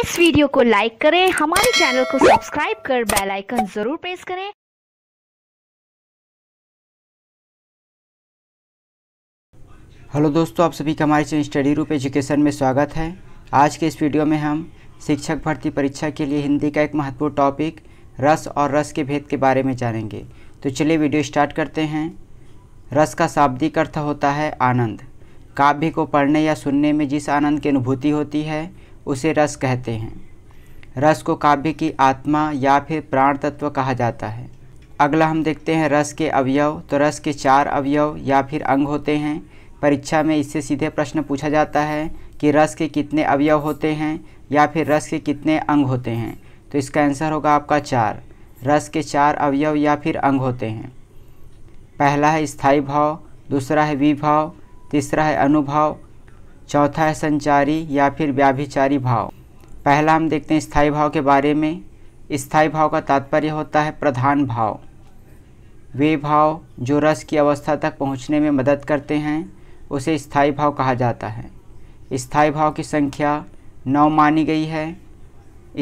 इस वीडियो को लाइक करें हमारे चैनल को सब्सक्राइब कर बेल आइकन जरूर प्रेस करें हेलो दोस्तों आप सभी का हमारे चैनल स्टडी रूप एजुकेशन में स्वागत है आज के इस वीडियो में हम शिक्षक भर्ती परीक्षा के लिए हिंदी का एक महत्वपूर्ण टॉपिक रस और रस के भेद के बारे में जानेंगे तो चलिए वीडियो स्टार्ट करते हैं रस का शाब्दिक अर्थ होता है आनंद काव्य को पढ़ने या सुनने में जिस आनंद की अनुभूति होती है उसे रस कहते हैं रस को काव्य की आत्मा या फिर प्राण तत्व कहा जाता है अगला हम देखते हैं रस के अवयव तो रस के चार अवयव या फिर अंग होते हैं परीक्षा में इससे सीधे प्रश्न पूछा जाता है कि रस के कितने अवयव होते हैं या फिर रस के कितने अंग होते हैं तो इसका आंसर होगा आपका चार रस के चार अवयव या फिर अंग होते हैं पहला है स्थायी भाव दूसरा है विभाव तीसरा है अनुभाव चौथा है संचारी या फिर व्याभिचारी भाव पहला हम देखते हैं स्थायी भाव के बारे में स्थायी भाव का तात्पर्य होता है प्रधान भाव वे भाव जो रस की अवस्था तक पहुंचने में मदद करते हैं उसे स्थाई भाव कहा जाता है स्थाई भाव की संख्या नौ मानी गई है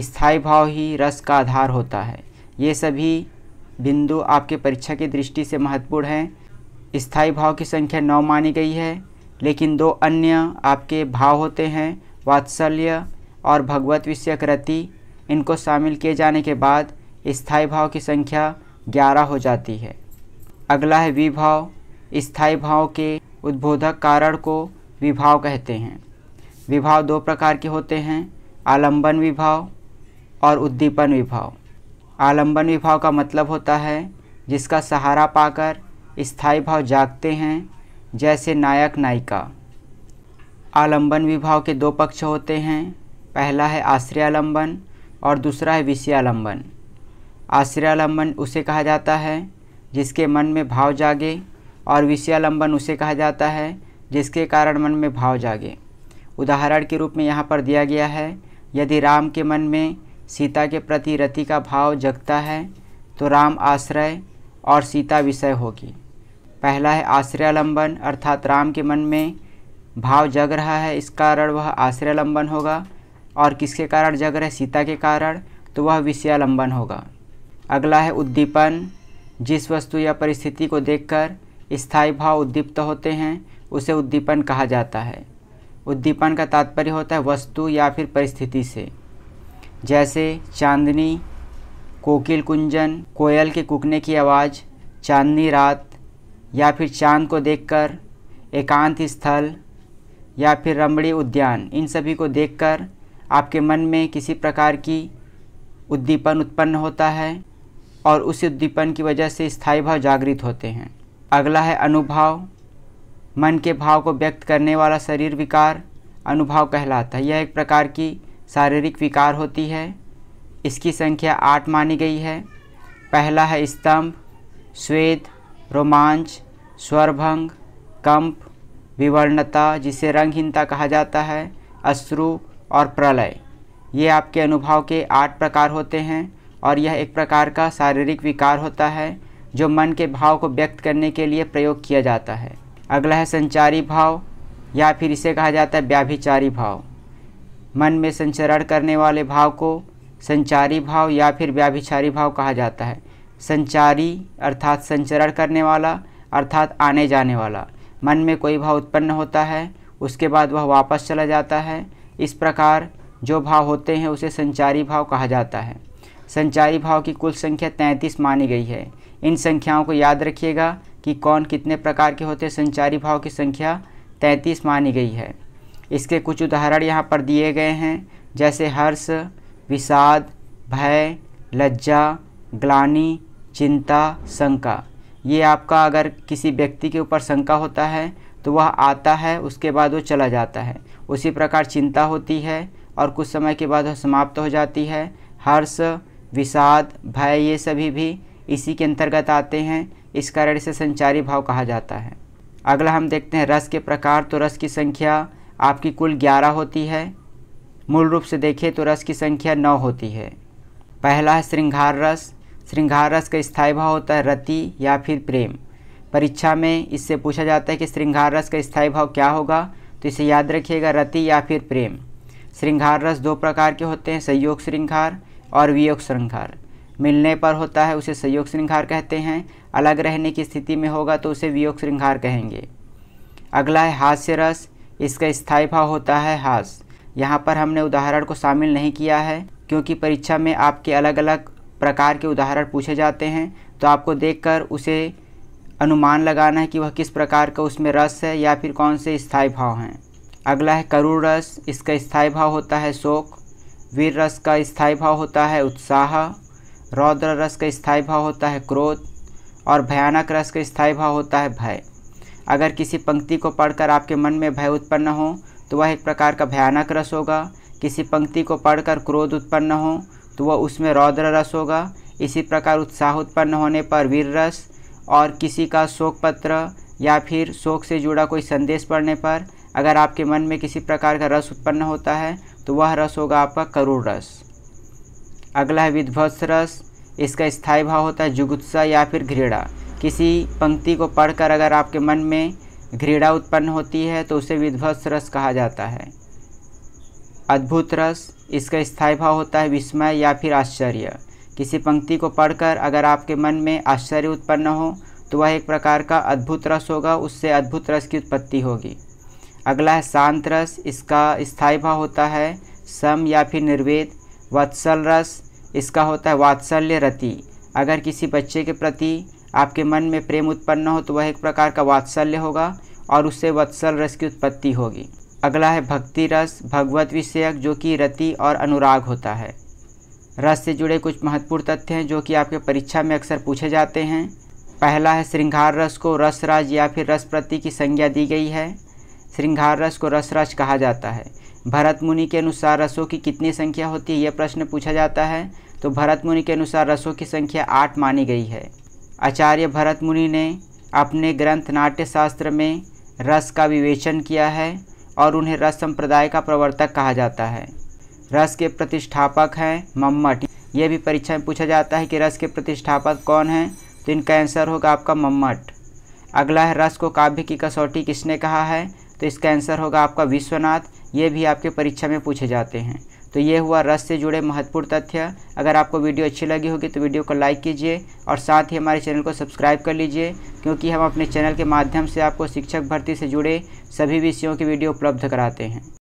स्थाई भाव ही रस का आधार होता है ये सभी बिंदु आपके परीक्षा की दृष्टि से महत्वपूर्ण हैं स्थाई भाव की संख्या नौ मानी गई है लेकिन दो अन्य आपके भाव होते हैं वात्सल्य और भगवत विषय रति इनको शामिल किए जाने के बाद स्थाई भाव की संख्या ग्यारह हो जाती है अगला है विभाव स्थाई भाव के उद्बोधक कारण को विभाव कहते हैं विभाव दो प्रकार के होते हैं आलंबन विभाव और उद्दीपन विभाव आलंबन विभाव का मतलब होता है जिसका सहारा पाकर स्थाई भाव जागते हैं जैसे नायक नायिका आलंबन विभाव के दो पक्ष होते हैं पहला है आलंबन और दूसरा है विषयालंबन आलंबन उसे कहा जाता है जिसके मन में भाव जागे और विषयालंबन उसे कहा जाता है जिसके कारण मन में भाव जागे उदाहरण के रूप में यहाँ पर दिया गया है यदि राम के मन में सीता के प्रति रति का भाव जगता है तो राम आश्रय और सीता विषय होगी पहला है लंबन अर्थात राम के मन में भाव जग रहा है इस कारण वह लंबन होगा और किसके कारण जग रहे सीता के कारण तो वह विषयालंबन होगा अगला है उद्दीपन जिस वस्तु या परिस्थिति को देखकर स्थायी भाव उद्दीप्त होते हैं उसे उद्दीपन कहा जाता है उद्दीपन का तात्पर्य होता है वस्तु या फिर परिस्थिति से जैसे चांदनी कोकिल कुंजन कोयल के कुकने की आवाज़ चांदनी रात या फिर चांद को देखकर एकांत स्थल या फिर रमणीय उद्यान इन सभी को देखकर आपके मन में किसी प्रकार की उद्दीपन उत्पन्न होता है और उसी उद्दीपन की वजह से स्थायी भाव जागृत होते हैं अगला है अनुभाव मन के भाव को व्यक्त करने वाला शरीर विकार अनुभाव कहलाता है यह एक प्रकार की शारीरिक विकार होती है इसकी संख्या आठ मानी गई है पहला है स्तंभ श्वेत रोमांच स्वरभंग कंप विवर्णता जिसे रंगहीनता कहा जाता है अश्रु और प्रलय ये आपके अनुभव के आठ प्रकार होते हैं और यह एक प्रकार का शारीरिक विकार होता है जो मन के भाव को व्यक्त करने के लिए प्रयोग किया जाता है अगला है संचारी भाव या फिर इसे कहा जाता है व्याभिचारी भाव मन में संचरण करने वाले भाव को संचारी भाव या फिर व्याभिचारी भाव कहा जाता है संचारी अर्थात संचरण करने वाला अर्थात आने जाने वाला मन में कोई भाव उत्पन्न होता है उसके बाद वह वापस चला जाता है इस प्रकार जो भाव होते हैं उसे संचारी भाव कहा जाता है संचारी भाव की कुल संख्या तैंतीस मानी गई है इन संख्याओं को याद रखिएगा कि कौन कितने प्रकार के होते हैं संचारी भाव की संख्या तैंतीस मानी गई है इसके कुछ उदाहरण यहाँ पर दिए गए हैं जैसे हर्ष विषाद भय लज्जा ग्लानी चिंता शंका ये आपका अगर किसी व्यक्ति के ऊपर शंका होता है तो वह आता है उसके बाद वो चला जाता है उसी प्रकार चिंता होती है और कुछ समय के बाद वह समाप्त हो जाती है हर्ष विषाद भय ये सभी भी इसी के अंतर्गत आते हैं इस कारण इसे संचारी भाव कहा जाता है अगला हम देखते हैं रस के प्रकार तो रस की संख्या आपकी कुल ग्यारह होती है मूल रूप से देखें तो रस की संख्या नौ होती है पहला है श्रृंगार रस श्रृंगार रस का स्थायी भाव होता है रति या फिर प्रेम परीक्षा में इससे पूछा जाता है कि श्रृंगार रस का स्थायी भाव क्या होगा तो इसे याद रखिएगा रति या फिर प्रेम श्रृंगार रस दो प्रकार के होते हैं संयोग श्रृंगार और वियोग श्रृंगार मिलने पर होता है उसे संयोग श्रृंगार कहते हैं अलग रहने की स्थिति में होगा तो उसे वियोग श्रृंगार कहेंगे अगला है हास्य रस इसका स्थायी भाव होता है हास यहाँ पर हमने उदाहरण को शामिल नहीं किया है क्योंकि परीक्षा में आपके अलग अलग प्रकार के उदाहरण पूछे जाते हैं तो आपको देखकर उसे अनुमान लगाना है कि वह किस प्रकार का उसमें रस है या फिर कौन से स्थायी भाव हैं अगला है करुण रस इसका स्थायी भाव होता है शोक वीर रस का स्थायी भाव होता है उत्साह रौद्र रस का स्थायी भाव होता है क्रोध और भयानक रस का स्थायी भाव होता है भय अगर किसी पंक्ति को पढ़कर आपके मन में भय उत्पन्न हो तो वह एक प्रकार का भयानक रस होगा किसी पंक्ति को पढ़कर क्रोध उत्पन्न हो तो वह उसमें रौद्र रस होगा इसी प्रकार उत्साह उत्पन्न होने पर वीर रस और किसी का शोक पत्र या फिर शोक से जुड़ा कोई संदेश पढ़ने पर अगर आपके मन में किसी प्रकार का रस उत्पन्न होता है तो वह रस होगा आपका करुण रस अगला है विध्वत्स रस इसका स्थायी भाव होता है जुगुत्सा या फिर घृणा किसी पंक्ति को पढ़कर अगर आपके मन में घृणा उत्पन्न होती है तो उसे विध्वत्स रस कहा जाता है अद्भुत रस इसका स्थायी भाव होता है विस्मय या फिर आश्चर्य किसी पंक्ति को पढ़कर अगर आपके मन में आश्चर्य उत्पन्न हो तो वह एक प्रकार का अद्भुत रस होगा उससे अद्भुत रस की उत्पत्ति होगी अगला है शांत रस इसका स्थायी भाव होता है सम या फिर निर्वेद वत्सल रस इसका होता है वात्सल्य रति अगर किसी बच्चे के प्रति आपके मन में प्रेम उत्पन्न हो तो वह एक प्रकार का वात्सल्य होगा और उससे वत्सल रस की उत्पत्ति होगी अगला है भक्ति रस भगवत विषयक जो कि रति और अनुराग होता है रस से जुड़े कुछ महत्वपूर्ण तथ्य हैं जो कि आपके परीक्षा में अक्सर पूछे जाते हैं पहला है श्रृंगार रस को रसराज या फिर रस प्रति की संज्ञा दी गई है श्रृंगार रस को रसराज कहा जाता है भरत मुनि के अनुसार रसों की कितनी संख्या होती है यह प्रश्न पूछा जाता है तो भरत मुनि के अनुसार रसों की संख्या आठ मानी गई है आचार्य भरत मुनि ने अपने ग्रंथ नाट्यशास्त्र में रस का विवेचन किया है और उन्हें रस संप्रदाय का प्रवर्तक कहा जाता है रस के प्रतिष्ठापक हैं मम्मट ये भी परीक्षा में पूछा जाता है कि रस के प्रतिष्ठापक कौन हैं तो इनका आंसर होगा आपका मम्मट अगला है रस को काव्य की कसौटी किसने कहा है तो इसका आंसर होगा आपका विश्वनाथ ये भी आपके परीक्षा में पूछे जाते हैं तो ये हुआ रस से जुड़े महत्वपूर्ण तथ्य अगर आपको वीडियो अच्छी लगी होगी तो वीडियो को लाइक कीजिए और साथ ही हमारे चैनल को सब्सक्राइब कर लीजिए क्योंकि हम अपने चैनल के माध्यम से आपको शिक्षक भर्ती से जुड़े सभी विषयों की वीडियो उपलब्ध कराते हैं